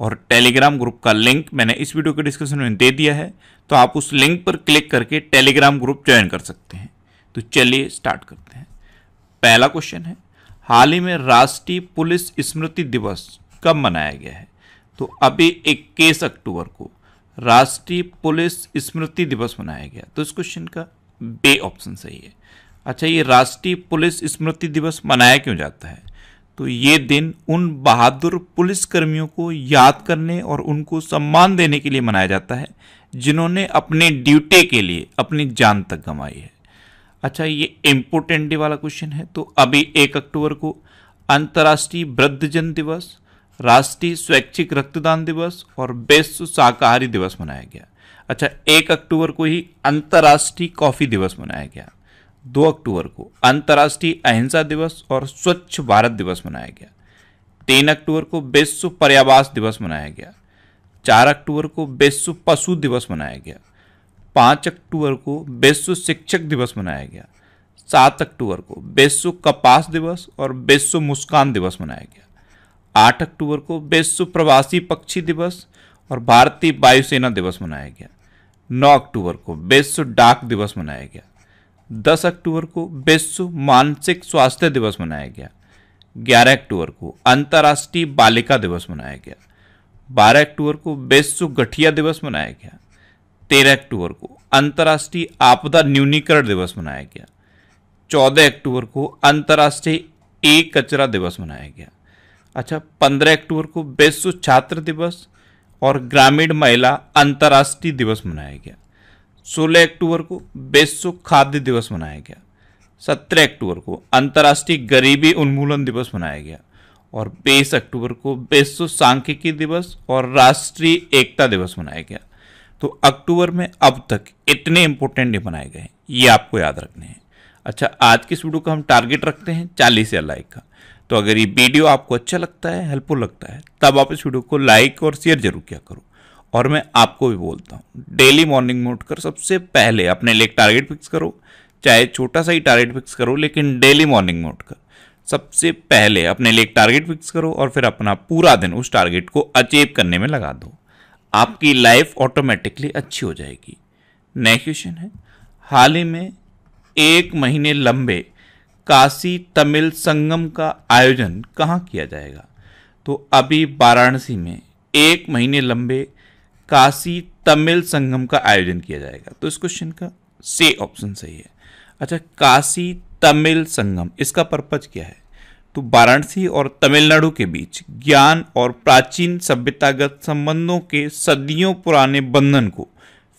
और Telegram group का link मैंने इस वीडियो के डिस्क्रिप्शन में दे दिया है तो आप उस लिंक पर क्लिक करके टेलीग्राम ग्रुप ज्वाइन कर सकते हैं तो चलिए स्टार्ट करते हैं पहला क्वेश्चन है हाल ही में राष्ट्रीय पुलिस स्मृति दिवस कब मनाया गया है तो अभी इक्कीस अक्टूबर को राष्ट्रीय पुलिस स्मृति दिवस मनाया गया तो इस क्वेश्चन का बे ऑप्शन सही है अच्छा ये राष्ट्रीय पुलिस स्मृति दिवस मनाया क्यों जाता है तो ये दिन उन बहादुर पुलिसकर्मियों को याद करने और उनको सम्मान देने के लिए मनाया जाता है जिन्होंने अपने ड्यूटी के लिए अपनी जान तक गंवाई है अच्छा ये इम्पोर्टेंट डे वाला क्वेश्चन है तो अभी एक अक्टूबर को अंतर्राष्ट्रीय वृद्धजन दिवस राष्ट्रीय स्वैच्छिक रक्तदान दिवस और विश्व शाकाहारी दिवस मनाया गया अच्छा एक अक्टूबर को ही अंतर्राष्ट्रीय कॉफ़ी दिवस मनाया गया दो अक्टूबर को अंतर्राष्ट्रीय अहिंसा दिवस और स्वच्छ भारत दिवस मनाया गया तीन अक्टूबर को विश्व पर्यावास दिवस मनाया गया चार अक्टूबर को विश्व पशु दिवस मनाया गया पाँच अक्टूबर को विश्व शिक्षक दिवस मनाया गया सात अक्टूबर को विश्व कपास दिवस और विश्व मुस्कान दिवस मनाया गया आठ अक्टूबर को विश्व प्रवासी पक्षी दिवस और भारतीय वायुसेना दिवस मनाया गया नौ अक्टूबर को विश्व डाक दिवस मनाया गया 10 अक्टूबर को विश्व मानसिक स्वास्थ्य दिवस मनाया गया 11 अक्टूबर को अंतर्राष्ट्रीय बालिका दिवस मनाया गया 12 अक्टूबर को विश्व गठिया दिवस मनाया गया 13 अक्टूबर को अंतर्राष्ट्रीय आपदा न्यूनीकरण दिवस मनाया गया 14 अक्टूबर को अंतर्राष्ट्रीय एक कचरा दिवस मनाया गया अच्छा 15 अक्टूबर को विश्व छात्र दिवस और ग्रामीण महिला अंतर्राष्ट्रीय दिवस मनाया गया सोलह अक्टूबर को विश्व खाद्य दिवस मनाया गया सत्रह अक्टूबर को अंतर्राष्ट्रीय गरीबी उन्मूलन दिवस मनाया गया और बीस अक्टूबर को विश्व सांख्यिकी दिवस और राष्ट्रीय एकता दिवस मनाया गया तो अक्टूबर में अब तक इतने इंपॉर्टेंट डे मनाए गए ये आपको याद रखने हैं अच्छा आज की इस वीडियो का हम टारगेट रखते हैं चालीस या लाइक का तो अगर ये वीडियो आपको अच्छा लगता है हेल्पफुल लगता है तब आप इस वीडियो को लाइक और शेयर जरूर किया करो और मैं आपको भी बोलता हूँ डेली मॉर्निंग में उठकर सबसे पहले अपने लिए टारगेट फिक्स करो चाहे छोटा सा ही टारगेट फिक्स करो लेकिन डेली मॉर्निंग में उठकर सबसे पहले अपने लिए एक टारगेट फिक्स करो और फिर अपना पूरा दिन उस टारगेट को अचीव करने में लगा दो आपकी लाइफ ऑटोमेटिकली अच्छी हो जाएगी नेक्स्ट क्वेश्चन है हाल ही में एक महीने लंबे काशी तमिल संगम का आयोजन कहाँ किया जाएगा तो अभी वाराणसी में एक महीने लंबे काशी तमिल संगम का आयोजन किया जाएगा तो इस क्वेश्चन का से ऑप्शन सही है अच्छा काशी तमिल संगम इसका पर्पज क्या है तो वाराणसी और तमिलनाडु के बीच ज्ञान और प्राचीन सभ्यतागत संबंधों के सदियों पुराने बंधन को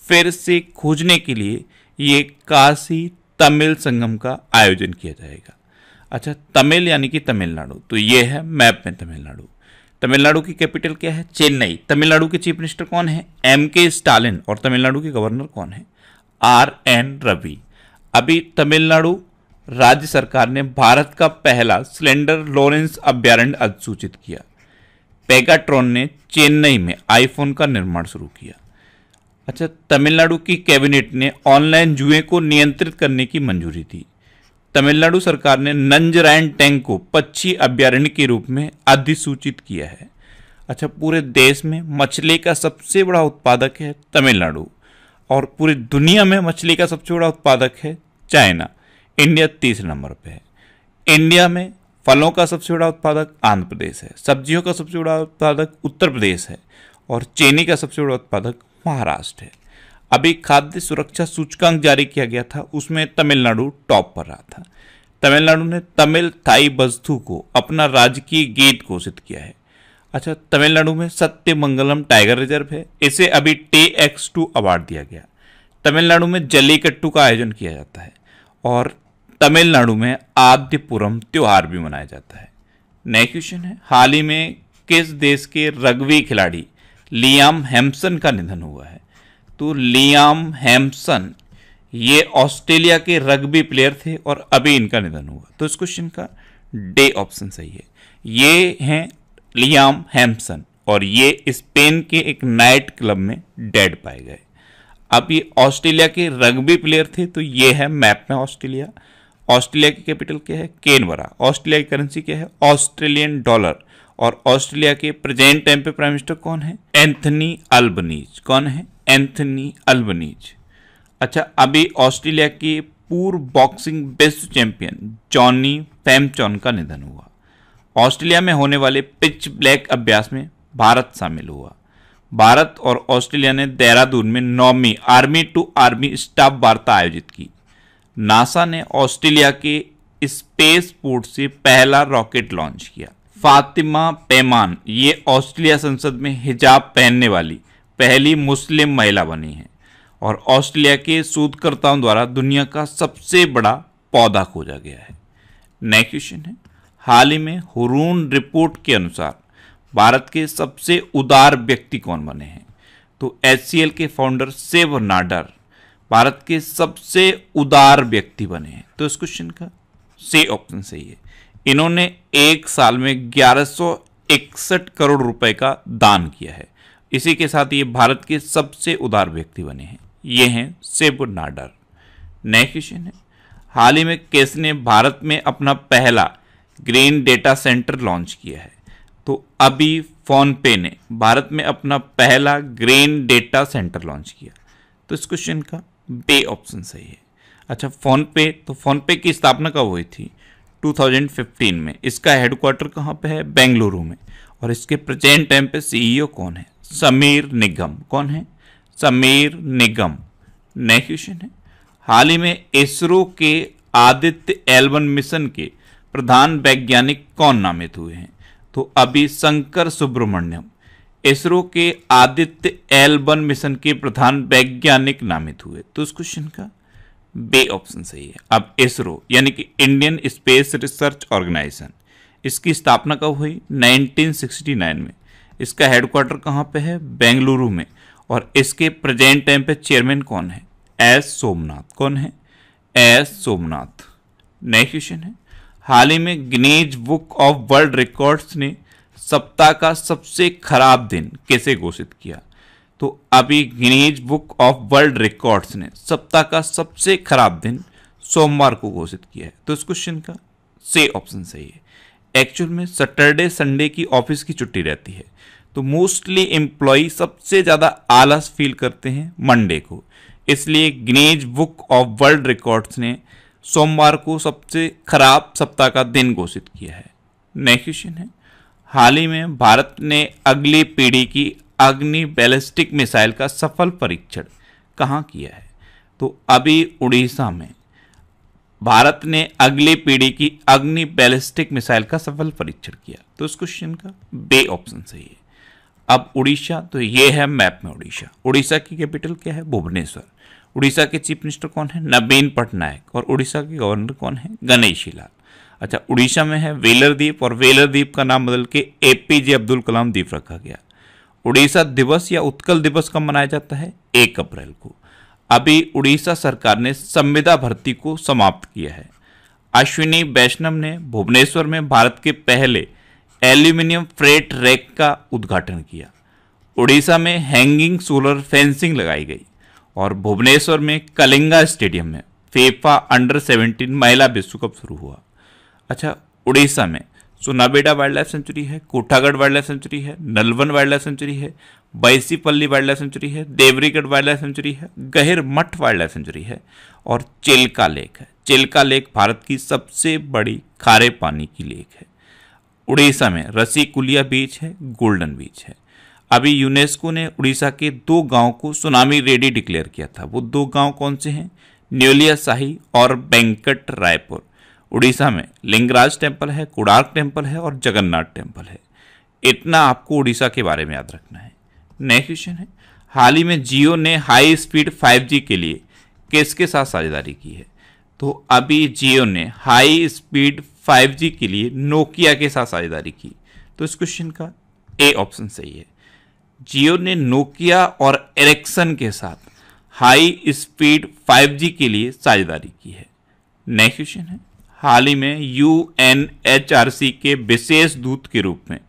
फिर से खोजने के लिए ये काशी तमिल संगम का आयोजन किया जाएगा अच्छा तमिल यानी कि तमिलनाडु तो ये है मैप में तमिलनाडु तमिलनाडु की कैपिटल क्या है चेन्नई तमिलनाडु के चीफ मिनिस्टर कौन है एम के स्टालिन और तमिलनाडु के गवर्नर कौन है आर एन रवि अभी तमिलनाडु राज्य सरकार ने भारत का पहला सिलेंडर लॉरेंस अभ्यारण्य अधिसूचित किया पेगाट्रॉन ने चेन्नई में आईफोन का निर्माण शुरू किया अच्छा तमिलनाडु की कैबिनेट ने ऑनलाइन जुए को नियंत्रित करने की मंजूरी दी तमिलनाडु सरकार ने नंजरायन टैंक को पक्षी अभ्यारण्य के रूप में अधिसूचित किया है अच्छा पूरे देश में मछली का सबसे बड़ा उत्पादक है तमिलनाडु और पूरी दुनिया में मछली का सबसे बड़ा उत्पादक है चाइना इंडिया तीसरे नंबर पे है इंडिया में फलों का सबसे बड़ा उत्पादक आंध्र प्रदेश है सब्जियों का सबसे बड़ा उत्पादक उत्तर प्रदेश है और चीनी का सबसे बड़ा उत्पादक महाराष्ट्र है अभी खाद्य सुरक्षा सूचकांक जारी किया गया था उसमें तमिलनाडु टॉप पर रहा था तमिलनाडु ने तमिल थाई बस्तु को अपना राजकीय गेट घोषित किया है अच्छा तमिलनाडु में सत्यमंगलम टाइगर रिजर्व है इसे अभी टे एक्स टू अवार्ड दिया गया तमिलनाडु में जल्लीकट्टू का आयोजन किया जाता है और तमिलनाडु में आद्यपुरम त्यौहार भी मनाया जाता है नए क्वेश्चन है हाल ही में किस देश के रग्बी खिलाड़ी लियाम हेम्सन का निधन हुआ है तो लियाम हैम्सन ये ऑस्ट्रेलिया के रग्बी प्लेयर थे और अभी इनका निधन हुआ तो इस क्वेश्चन का डे ऑप्शन सही है ये हैं लियाम हैम्सन और ये स्पेन के एक नाइट क्लब में डेड पाए गए अब ये ऑस्ट्रेलिया के रग्बी प्लेयर थे तो ये है मैप में ऑस्ट्रेलिया ऑस्ट्रेलिया की कैपिटल क्या है केनवरा ऑस्ट्रेलिया की करेंसी क्या है ऑस्ट्रेलियन डॉलर और ऑस्ट्रेलिया के प्रेजेंट टाइम पे प्राइम मिनिस्टर कौन है एंथनी अल्बनीज कौन है एंथनी अल्बनीज अच्छा अभी ऑस्ट्रेलिया के पूर्व boxing best champion Johnny Famechon का निधन हुआ ऑस्ट्रेलिया में होने वाले पिच ब्लैक अभ्यास में भारत शामिल हुआ भारत और ऑस्ट्रेलिया ने देहरादून में नौवीं आर्मी टू आर्मी स्टाफ वार्ता आयोजित की नासा ने ऑस्ट्रेलिया के स्पेस पोर्ट से पहला रॉकेट लॉन्च किया फातिमा पैमान ये ऑस्ट्रेलिया संसद में हिजाब पहनने वाली पहली मुस्लिम महिला बनी है और ऑस्ट्रेलिया के शोधकर्ताओं द्वारा दुनिया का सबसे बड़ा पौधा खोजा गया है नेक्स्ट क्वेश्चन है हाल ही में हुरून रिपोर्ट के अनुसार भारत के सबसे उदार व्यक्ति कौन बने हैं तो एच के फाउंडर सेव नाडर भारत के सबसे उदार व्यक्ति बने हैं तो इस क्वेश्चन का से ऑप्शन सही है इन्होंने एक साल में ग्यारह करोड़ रुपए का दान किया है इसी के साथ ये भारत के सबसे उदार व्यक्ति बने हैं ये हैं सेब नाडर नए क्वेश्चन है हाल ही में केस ने भारत में अपना पहला ग्रीन डेटा सेंटर लॉन्च किया है तो अभी फोनपे ने भारत में अपना पहला ग्रीन डेटा सेंटर लॉन्च किया तो इस क्वेश्चन का बे ऑप्शन सही है अच्छा फ़ोनपे तो फ़ोनपे की स्थापना कब हुई थी 2015 में इसका हेडक्वार्टर कहाँ पे है बेंगलुरु में और इसके प्रेजेंट टाइम पे सीईओ e कौन है समीर निगम कौन है समीर निगम नया क्वेश्चन है हाल ही में इसरो के आदित्य एलवन मिशन के प्रधान वैज्ञानिक कौन नामित हुए हैं तो अभी शंकर सुब्रमण्यम इसरो के आदित्य एलबन मिशन के प्रधान वैज्ञानिक नामित हुए तो उस क्वेश्चन का बे ऑप्शन सही है अब इसरो यानी कि इंडियन स्पेस रिसर्च ऑर्गेनाइजेशन इसकी स्थापना कब हुई 1969 में इसका हेडक्वार्टर कहाँ पे है बेंगलुरु में और इसके प्रेजेंट टाइम पे चेयरमैन कौन है एस सोमनाथ कौन है एस सोमनाथ नेक्स्ट क्वेश्चन है हाल ही में Guinness book of world records ने सप्ताह का सबसे खराब दिन कैसे घोषित किया तो अभी Guinness book of world records ने सप्ताह का सबसे खराब दिन सोमवार को घोषित किया है तो इस क्वेश्चन का से ऑप्शन सही है एक्चुअल में सैटरडे संडे की ऑफिस की छुट्टी रहती है तो मोस्टली एम्प्लॉय सबसे ज़्यादा आलस फील करते हैं मंडे को इसलिए Guinness book of world records ने सोमवार को सबसे खराब सप्ताह का दिन घोषित किया है नेक्स्ट क्वेश्चन है हाल ही में भारत ने अगली पीढ़ी की अग्नि बैलिस्टिक मिसाइल का सफल परीक्षण कहाँ किया है तो अभी उड़ीसा में भारत ने अगली पीढ़ी की अग्नि बैलिस्टिक मिसाइल का सफल परीक्षण किया तो इस क्वेश्चन का बे ऑप्शन सही है अब उड़ीसा तो ये है मैप में उड़ीसा उड़ीसा की कैपिटल क्या है भुवनेश्वर उड़ीसा के चीफ मिनिस्टर कौन है नवीन पटनायक और उड़ीसा के गवर्नर कौन है गणेशी लाल अच्छा उड़ीसा में है वेलर द्वीप और वेलर द्वीप का नाम बदल के ए पी जे अब्दुल कलाम द्वीप रखा गया उड़ीसा दिवस या उत्कल दिवस कब मनाया जाता है एक अप्रैल को अभी उड़ीसा सरकार ने संविदा भर्ती को समाप्त किया है अश्विनी वैष्णव ने भुवनेश्वर में भारत के पहले एल्यूमिनियम फ्रेट रैक का उद्घाटन किया उड़ीसा में हैंगिंग सोलर फेंसिंग लगाई गई और भुवनेश्वर में कलिंगा स्टेडियम में फेफा अंडर 17 महिला विश्व कप शुरू हुआ अच्छा उड़ीसा में सोनाबेडा वाइल्ड लाइफ सेंचुरी है कोठागढ़ वाइल्ड लाइफ सेंचुरी है नलवन वाइल्ड लाइफ सेंचुरी है बैसीपल्ली वाइल्ड लाइफ सेंचुरी है देवरीगढ़ वाइल्ड लाइफ सेंचुरी है गहिर मठ वाइल्ड लाइफ सेंचुरी है और चिल्का लेक है चिल्का लेक भारत की सबसे बड़ी खारे पानी की लेक है उड़ीसा में रसीकुलिया बीच है गोल्डन बीच है अभी यूनेस्को ने उड़ीसा के दो गांव को सुनामी रेडी डिक्लेयर किया था वो दो गांव कौन से हैं न्योलिया शाही और वेंकट रायपुर उड़ीसा में लिंगराज टेम्पल है कुड़ार्क टेम्पल है और जगन्नाथ टेम्पल है इतना आपको उड़ीसा के बारे में याद रखना है नेक्स्ट क्वेश्चन है हाल ही में जियो ने हाई स्पीड 5G के लिए किसके साथ साझेदारी की है तो अभी जियो ने हाई स्पीड 5G के लिए नोकिया के साथ साझेदारी की तो इस क्वेश्चन का ए ऑप्शन सही है जियो ने नोकिया और एरेक्सन के साथ हाई स्पीड 5G के लिए साझेदारी की है नेक्स्ट क्वेश्चन है हाल ही में यू के विशेष दूत के रूप में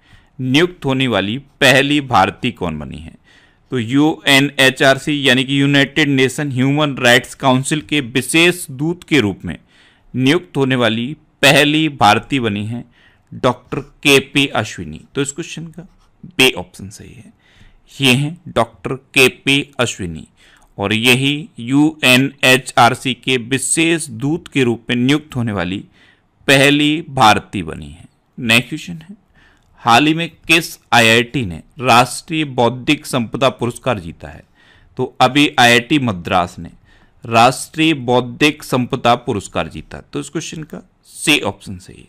नियुक्त होने वाली पहली भारतीय कौन बनी है तो U N H R C यानी कि united nation human rights council के विशेष दूत के रूप में नियुक्त होने वाली पहली भारतीय बनी है डॉक्टर के पी अश्विनी तो इस क्वेश्चन का बे ऑप्शन सही है ये हैं डॉक्टर के पी अश्विनी और यही U N H R C के विशेष दूत के रूप में नियुक्त होने वाली पहली भारतीय बनी है नेक्स्ट क्वेश्चन है हाल ही में किस आईआईटी ने राष्ट्रीय बौद्धिक संपदा पुरस्कार जीता है तो अभी आईआईटी मद्रास ने राष्ट्रीय बौद्धिक संपदा पुरस्कार जीता तो इस क्वेश्चन का सी ऑप्शन सही है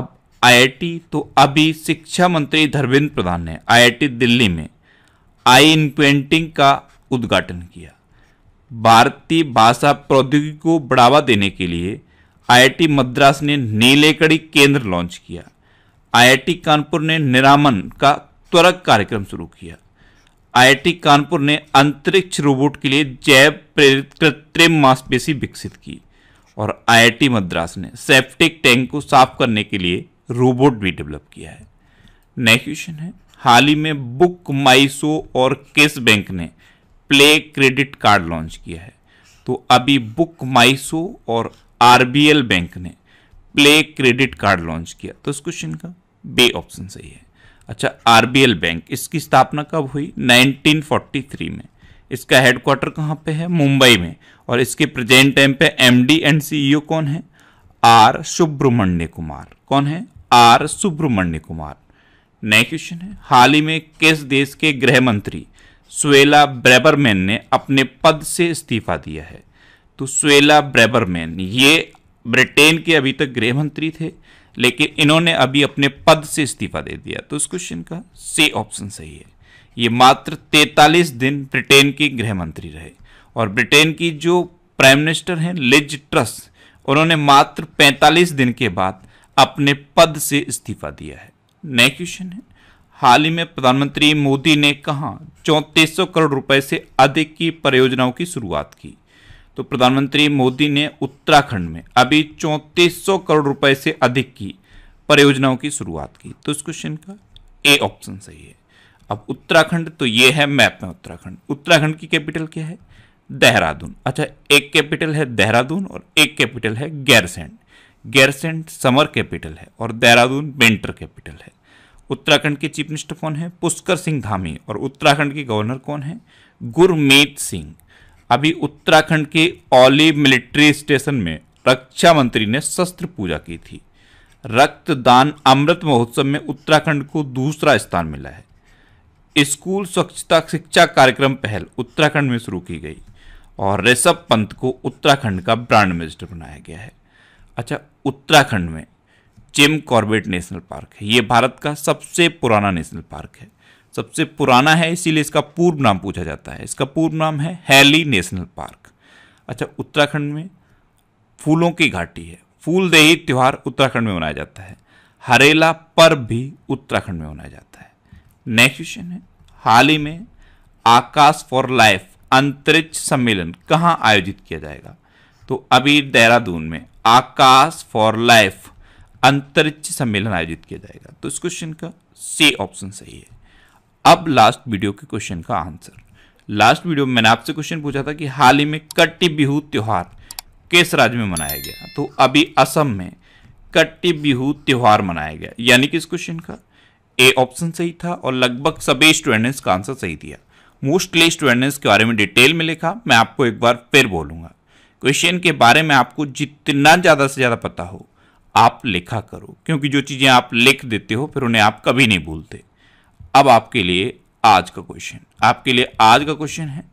अब आईआईटी तो अभी शिक्षा मंत्री धर्मेंद्र प्रधान ने आईआईटी दिल्ली में आई इनक्वेंटिंग का उद्घाटन किया भारतीय भाषा प्रौद्योगिकी को बढ़ावा देने के लिए आईआईटी मद्रास ने नीलेकड़ी केंद्र लॉन्च किया आईआईटी कानपुर ने निरामन का त्वरक कार्यक्रम शुरू किया आईआईटी कानपुर ने अंतरिक्ष रोबोट के लिए जैव प्रेरित कृत्रिम मांसपेशी विकसित की और आईआईटी मद्रास ने सेप्टिक टैंक को साफ करने के लिए रोबोट भी डेवलप किया है नेक्स्ट क्वेश्चन है हाल ही में बुक माइसो और केस बैंक ने प्ले क्रेडिट कार्ड लॉन्च किया है तो अभी बुक माइसो और आरबीएल बैंक ने प्ले क्रेडिट कार्ड लॉन्च किया तो इस क्वेश्चन का बे ऑप्शन सही है अच्छा आरबीएल बैंक इसकी स्थापना कब हुई 1943 में इसका हेडक्वार्टर कहाँ पे है मुंबई में और इसके प्रेजेंट टाइम पे एमडी एंड सीईओ कौन है आर सुब्रमण्य कुमार कौन है आर सुब्रमण्य कुमार नए क्वेश्चन है हाल ही में किस देश के गृह मंत्री स्वेला ब्रेबरमैन ने अपने पद से इस्तीफा दिया है तो स्वेला ब्रेबरमैन ये ब्रिटेन के अभी तक गृह मंत्री थे लेकिन इन्होंने अभी अपने पद से इस्तीफा दे दिया तो इस क्वेश्चन का सी ऑप्शन सही है ये मात्र 43 दिन ब्रिटेन के गृह मंत्री रहे और ब्रिटेन की जो प्राइम मिनिस्टर हैं लिज ट्रस उन्होंने मात्र 45 दिन के बाद अपने पद से इस्तीफा दिया है नए क्वेश्चन है हाल ही में प्रधानमंत्री मोदी ने कहा चौंतीस करोड़ रुपए से अधिक की परियोजनाओं की शुरुआत की तो प्रधानमंत्री मोदी ने उत्तराखंड में अभी 3400 करोड़ रुपए से अधिक की परियोजनाओं की शुरुआत की तो इस क्वेश्चन का ए ऑप्शन सही है अब उत्तराखंड तो ये है मैप में उत्तराखंड उत्तराखंड की कैपिटल क्या है देहरादून अच्छा एक कैपिटल है देहरादून और एक कैपिटल है गैरसैंड गैरसेंड समर कैपिटल है और देहरादून विंटर कैपिटल है उत्तराखंड के चीफ मिनिस्टर कौन है पुष्कर सिंह धामी और उत्तराखंड के गवर्नर कौन है गुरमीत सिंह अभी उत्तराखंड के ओली मिलिट्री स्टेशन में रक्षा मंत्री ने शस्त्र पूजा की थी रक्तदान अमृत महोत्सव में उत्तराखंड को दूसरा स्थान मिला है स्कूल स्वच्छता शिक्षा कार्यक्रम पहल उत्तराखंड में शुरू की गई और ऋषभ पंत को उत्तराखंड का ब्रांड मिनिस्टर बनाया गया है अच्छा उत्तराखंड में जिम कॉर्बेट नेशनल पार्क है ये भारत का सबसे पुराना नेशनल पार्क है सबसे पुराना है इसीलिए इसका पूर्व नाम पूछा जाता है इसका पूर्व नाम है हैली नेशनल पार्क अच्छा उत्तराखंड में फूलों की घाटी है फूलदेही त्यौहार उत्तराखंड में मनाया जाता है हरेला पर्व भी उत्तराखंड में मनाया जाता है नेक्स्ट क्वेश्चन है हाल ही में आकाश फॉर लाइफ अंतरिक्ष सम्मेलन कहाँ आयोजित किया जाएगा तो अभी देहरादून में आकाश फॉर लाइफ अंतरिक्ष सम्मेलन आयोजित किया जाएगा तो इस क्वेश्चन का सी ऑप्शन सही है अब लास्ट वीडियो के क्वेश्चन का आंसर लास्ट वीडियो में मैंने आपसे क्वेश्चन पूछा था कि हाल ही में कट्टी बिहू त्यौहार किस राज्य में मनाया गया तो अभी असम में कट्टी बिहू त्यौहार मनाया गया यानी कि इस क्वेश्चन का ए ऑप्शन सही था और लगभग सभी स्टूडेंट का आंसर सही दिया मोस्टली स्टूडेंट्स के बारे में डिटेल में लिखा मैं आपको एक बार फिर बोलूंगा क्वेश्चन के बारे में आपको जितना ज़्यादा से ज़्यादा पता हो आप लिखा करो क्योंकि जो चीज़ें आप लिख देते हो फिर उन्हें आप कभी नहीं भूलते अब आपके लिए आज का क्वेश्चन आपके लिए आज का क्वेश्चन है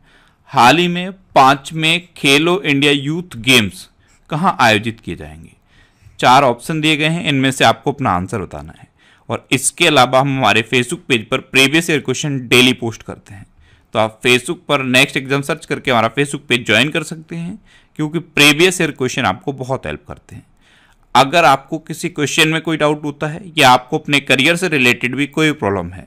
हाल ही में पाँच में खेलो इंडिया यूथ गेम्स कहाँ आयोजित किए जाएंगे चार ऑप्शन दिए गए हैं इनमें से आपको अपना आंसर बताना है और इसके अलावा हम हमारे फेसबुक पेज पर previous year question daily post करते हैं तो आप फेसबुक पर नेक्स्ट एग्जाम सर्च करके हमारा फेसबुक पेज ज्वाइन कर सकते हैं क्योंकि प्रीवियस ईयर क्वेश्चन आपको बहुत हेल्प करते हैं अगर आपको किसी क्वेश्चन में कोई डाउट होता है या आपको अपने करियर से रिलेटेड भी कोई प्रॉब्लम है